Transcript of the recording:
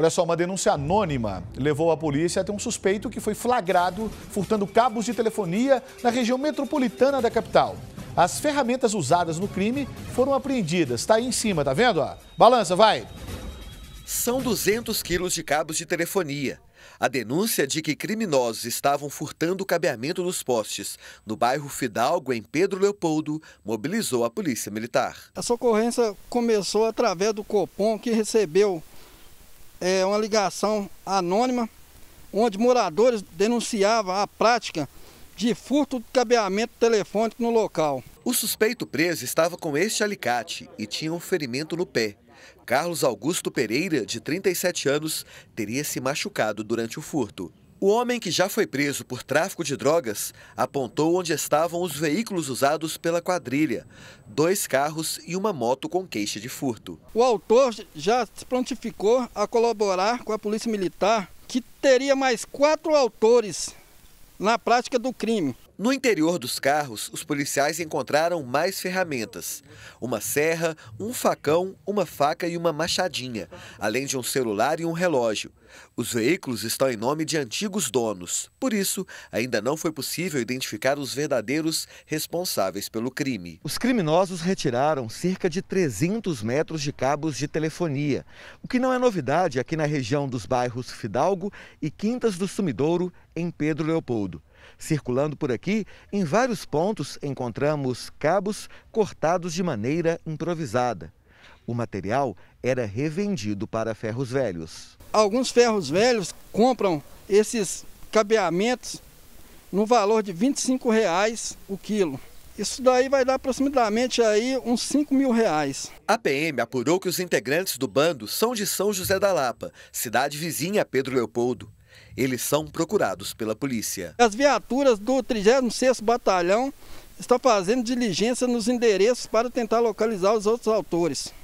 Olha só, uma denúncia anônima levou a polícia até um suspeito que foi flagrado furtando cabos de telefonia na região metropolitana da capital. As ferramentas usadas no crime foram apreendidas. Está aí em cima, tá vendo? Balança, vai! São 200 quilos de cabos de telefonia. A denúncia de que criminosos estavam furtando o cabeamento dos postes no bairro Fidalgo, em Pedro Leopoldo, mobilizou a Polícia Militar. Essa ocorrência começou através do Copom, que recebeu é, uma ligação anônima onde moradores denunciavam a prática de furto de cabeamento telefônico no local. O suspeito preso estava com este alicate e tinha um ferimento no pé. Carlos Augusto Pereira, de 37 anos, teria se machucado durante o furto. O homem que já foi preso por tráfico de drogas apontou onde estavam os veículos usados pela quadrilha: dois carros e uma moto com queixa de furto. O autor já se prontificou a colaborar com a Polícia Militar, que teria mais quatro autores na prática do crime. No interior dos carros, os policiais encontraram mais ferramentas: uma serra, um facão, uma faca e uma machadinha, além de um celular e um relógio. Os veículos estão em nome de antigos donos, por isso, ainda não foi possível identificar os verdadeiros responsáveis pelo crime. Os criminosos retiraram cerca de 300 metros de cabos de telefonia, o que não é novidade aqui na região dos bairros Fidalgo e Quintas do Sumidouro, em Pedro Leopoldo. Circulando por aqui, em vários pontos encontramos cabos cortados de maneira improvisada. O material era revendido para ferros velhos. Alguns ferros velhos compram esses cabeamentos no valor de R$ 25 reais o quilo. Isso daí vai dar aproximadamente aí uns 5 mil reais. A PM apurou que os integrantes do bando são de São José da Lapa, cidade vizinha a Pedro Leopoldo. Eles são procurados pela polícia. As viaturas do 36º Batalhão estão fazendo diligência nos endereços para tentar localizar os outros autores.